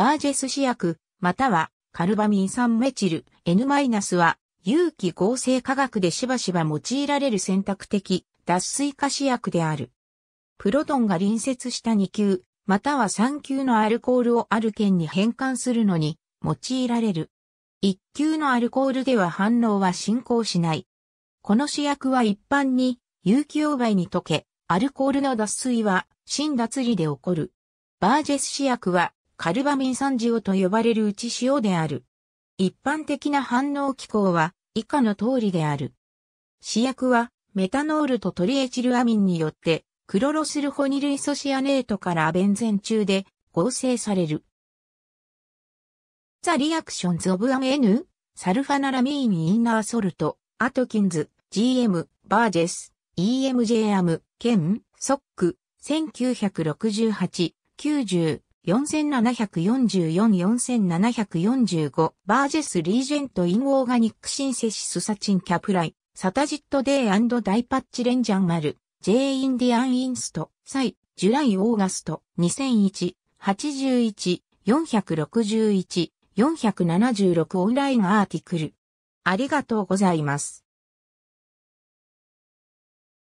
バージェス試薬、またはカルバミン酸メチル N- は有機合成化学でしばしば用いられる選択的脱水化試薬である。プロトンが隣接した2級、または3級のアルコールをアルケンに変換するのに用いられる。1級のアルコールでは反応は進行しない。この試薬は一般に有機溶媒に溶け、アルコールの脱水は新脱離で起こる。バージェス試薬はカルバミン酸塩と呼ばれるうち塩である。一般的な反応機構は以下の通りである。試薬はメタノールとトリエチルアミンによってクロロスルホニルイソシアネートからアベンゼン中で合成される。ザ・リアクションズ・オブ・アエ N、サルファナラミーン・インナー・ソルト、アトキンズ、GM、バージェス、EMJ アム、ケン、ソック、1968、90、4744-4745バージェス・リージェント・イン・オーガニック・シンセシス・サチン・キャプライサタジット・デイ・ダイパッチ・レンジャン・マル J・ インディアン・インストサイ・ジュライ・オーガスト2001 81 461 476オンラインアーティクルありがとうございます。